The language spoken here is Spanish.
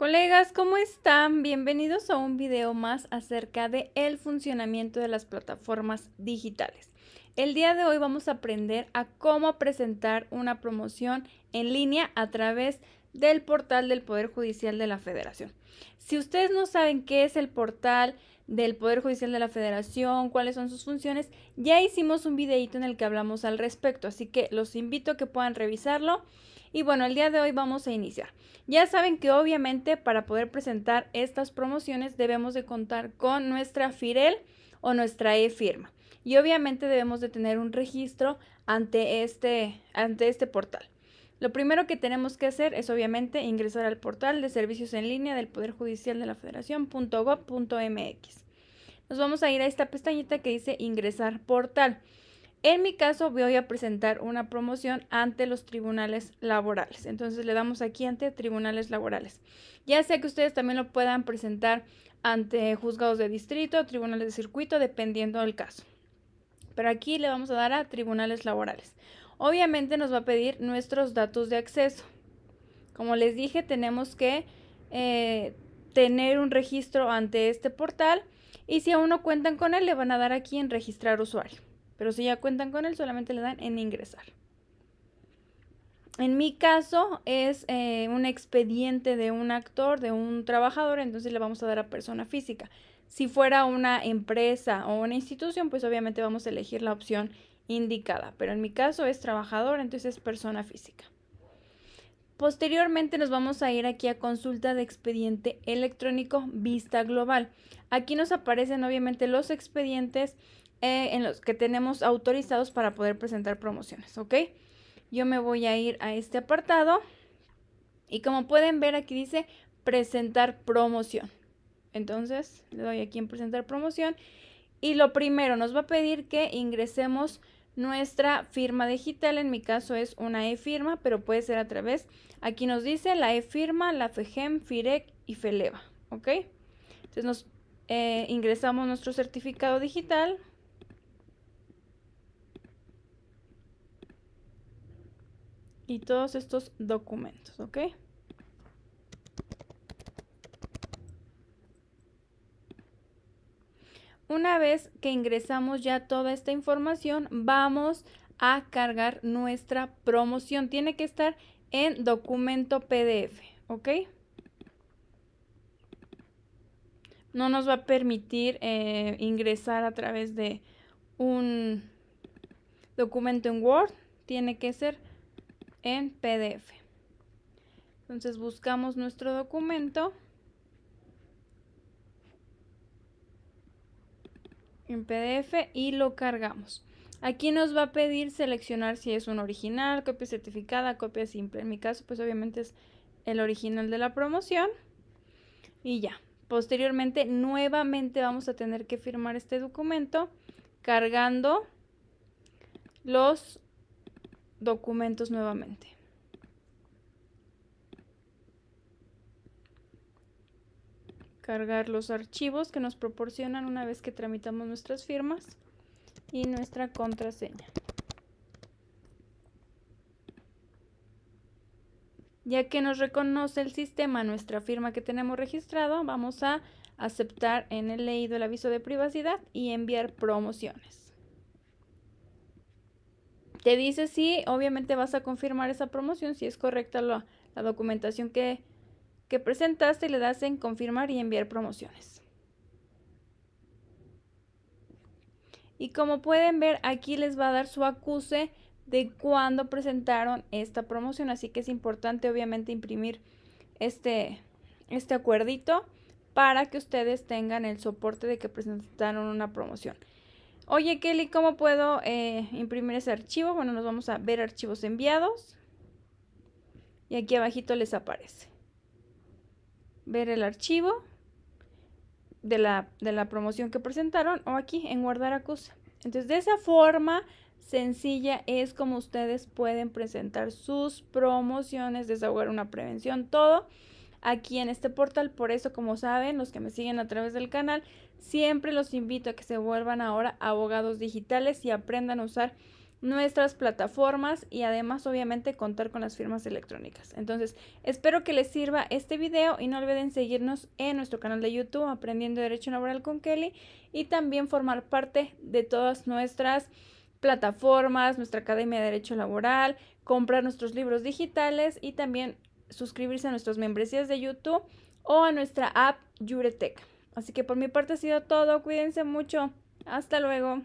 Colegas, ¿cómo están? Bienvenidos a un video más acerca de el funcionamiento de las plataformas digitales. El día de hoy vamos a aprender a cómo presentar una promoción en línea a través del portal del Poder Judicial de la Federación. Si ustedes no saben qué es el portal del Poder Judicial de la Federación, cuáles son sus funciones, ya hicimos un videito en el que hablamos al respecto, así que los invito a que puedan revisarlo. Y bueno, el día de hoy vamos a iniciar. Ya saben que obviamente para poder presentar estas promociones debemos de contar con nuestra FIREL o nuestra e-firma. Y obviamente debemos de tener un registro ante este, ante este portal. Lo primero que tenemos que hacer es obviamente ingresar al portal de servicios en línea del Poder Judicial de la Federación.gov.mx. Nos vamos a ir a esta pestañita que dice ingresar portal. En mi caso voy a presentar una promoción ante los tribunales laborales. Entonces le damos aquí ante tribunales laborales. Ya sea que ustedes también lo puedan presentar ante juzgados de distrito, tribunales de circuito, dependiendo del caso. Pero aquí le vamos a dar a tribunales laborales. Obviamente nos va a pedir nuestros datos de acceso. Como les dije, tenemos que eh, tener un registro ante este portal y si aún no cuentan con él, le van a dar aquí en registrar usuario. Pero si ya cuentan con él, solamente le dan en ingresar. En mi caso es eh, un expediente de un actor, de un trabajador, entonces le vamos a dar a persona física. Si fuera una empresa o una institución, pues obviamente vamos a elegir la opción indicada, pero en mi caso es trabajador, entonces es persona física. Posteriormente nos vamos a ir aquí a consulta de expediente electrónico vista global. Aquí nos aparecen obviamente los expedientes eh, en los que tenemos autorizados para poder presentar promociones, ¿ok? Yo me voy a ir a este apartado y como pueden ver aquí dice presentar promoción. Entonces le doy aquí en presentar promoción y lo primero nos va a pedir que ingresemos nuestra firma digital, en mi caso es una e-firma, pero puede ser a través, aquí nos dice la e-firma, la FEGEM, FIREC y FELEVA, ¿ok? Entonces nos eh, ingresamos nuestro certificado digital, y todos estos documentos, ¿ok? Una vez que ingresamos ya toda esta información, vamos a cargar nuestra promoción. Tiene que estar en documento PDF, ¿ok? No nos va a permitir eh, ingresar a través de un documento en Word. Tiene que ser en PDF. Entonces buscamos nuestro documento en PDF y lo cargamos. Aquí nos va a pedir seleccionar si es un original, copia certificada, copia simple. En mi caso, pues obviamente es el original de la promoción. Y ya. Posteriormente, nuevamente vamos a tener que firmar este documento cargando los documentos nuevamente. Cargar los archivos que nos proporcionan una vez que tramitamos nuestras firmas y nuestra contraseña. Ya que nos reconoce el sistema nuestra firma que tenemos registrado, vamos a aceptar en el leído el aviso de privacidad y enviar promociones te dice si obviamente vas a confirmar esa promoción, si es correcta la, documentación que, presentaste, le das en confirmar y enviar promociones. Y como pueden ver, aquí les va a dar su acuse de cuándo presentaron esta promoción. Así que es importante obviamente imprimir este, este acuerdito para que ustedes tengan el soporte de que presentaron una promoción. Oye, Kelly, ¿cómo puedo eh, imprimir ese archivo? Bueno, nos vamos a ver archivos enviados. Y aquí abajito les aparece. Ver el archivo de la, de la promoción que presentaron o aquí en guardar acusa. Entonces, de esa forma sencilla es como ustedes pueden presentar sus promociones, desahogar una prevención, todo aquí en este portal. Por eso, como saben, los que me siguen a través del canal, siempre los invito a que se vuelvan ahora abogados digitales y aprendan a usar nuestras plataformas y además obviamente contar con las firmas electrónicas. Entonces, espero que les sirva este video y no olviden seguirnos en nuestro canal de YouTube Aprendiendo Derecho Laboral con Kelly y también formar parte de todas nuestras plataformas, nuestra Academia de Derecho Laboral, comprar nuestros libros digitales y también suscribirse a nuestras membresías de YouTube o a nuestra app Yuretech. Así que por mi parte ha sido todo. Cuídense mucho. Hasta luego.